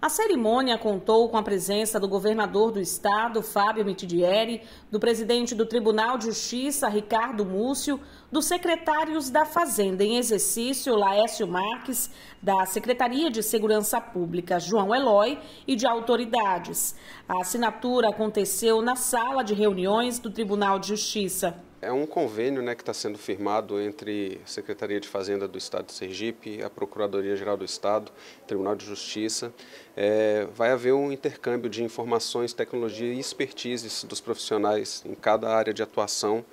A cerimônia contou com a presença do governador do estado, Fábio Mitidieri, do presidente do Tribunal de Justiça, Ricardo Múcio, dos secretários da Fazenda em exercício, Laécio Marques, da Secretaria de Segurança Pública, João Eloy, e de autoridades. A assinatura aconteceu na sala de reuniões do Tribunal de Justiça. É um convênio né, que está sendo firmado entre a Secretaria de Fazenda do Estado de Sergipe, a Procuradoria-Geral do Estado, Tribunal de Justiça. É, vai haver um intercâmbio de informações, tecnologia e expertises dos profissionais em cada área de atuação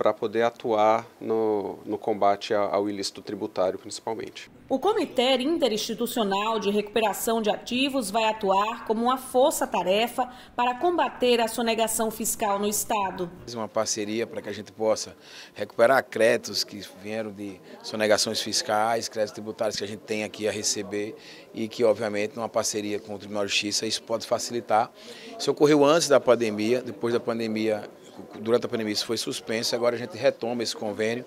para poder atuar no, no combate ao ilícito tributário, principalmente. O Comitê Interinstitucional de Recuperação de Ativos vai atuar como uma força-tarefa para combater a sonegação fiscal no Estado. Uma parceria para que a gente possa recuperar créditos que vieram de sonegações fiscais, créditos tributários que a gente tem aqui a receber e que, obviamente, numa parceria com o Tribunal de Justiça, isso pode facilitar. Isso ocorreu antes da pandemia, depois da pandemia, durante a pandemia isso foi suspenso, agora agora a gente retoma esse convênio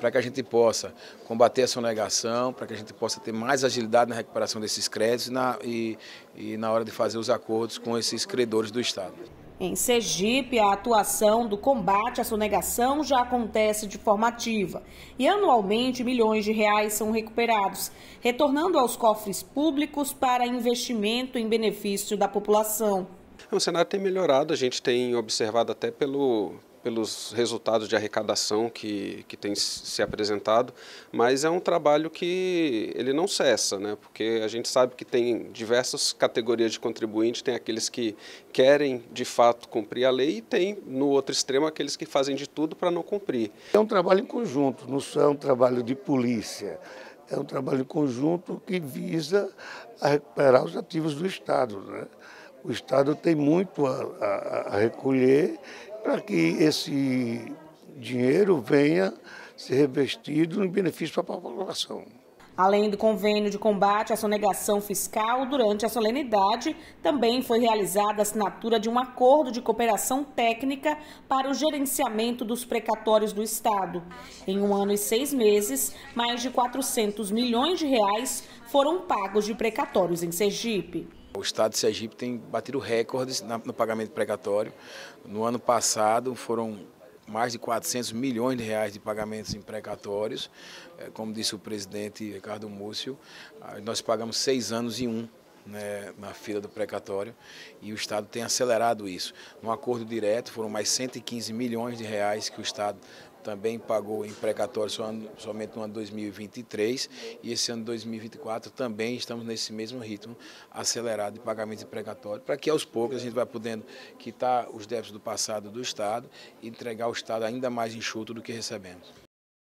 para que a gente possa combater a sonegação, para que a gente possa ter mais agilidade na recuperação desses créditos e na, e, e na hora de fazer os acordos com esses credores do Estado. Em Sergipe, a atuação do combate à sonegação já acontece de forma ativa e anualmente milhões de reais são recuperados, retornando aos cofres públicos para investimento em benefício da população. O cenário tem melhorado, a gente tem observado até pelo, pelos resultados de arrecadação que, que tem se apresentado, mas é um trabalho que ele não cessa, né? porque a gente sabe que tem diversas categorias de contribuinte, tem aqueles que querem de fato cumprir a lei e tem, no outro extremo, aqueles que fazem de tudo para não cumprir. É um trabalho em conjunto, não só é um trabalho de polícia, é um trabalho em conjunto que visa recuperar os ativos do Estado. Né? O Estado tem muito a, a, a recolher para que esse dinheiro venha ser revestido em benefício para a população. Além do convênio de combate à sonegação fiscal, durante a solenidade também foi realizada a assinatura de um acordo de cooperação técnica para o gerenciamento dos precatórios do Estado. Em um ano e seis meses, mais de 400 milhões de reais foram pagos de precatórios em Sergipe. O Estado de Sergipe tem batido recordes no pagamento precatório. No ano passado foram mais de 400 milhões de reais de pagamentos em precatórios. É, como disse o presidente Ricardo Múcio, nós pagamos seis anos em um né, na fila do precatório e o Estado tem acelerado isso. No acordo direto, foram mais 115 milhões de reais que o Estado também pagou em precatório somente no ano 2023 e esse ano 2024 também estamos nesse mesmo ritmo acelerado de pagamento de precatório, para que aos poucos a gente vá podendo quitar os débitos do passado do Estado e entregar o Estado ainda mais enxuto do que recebemos.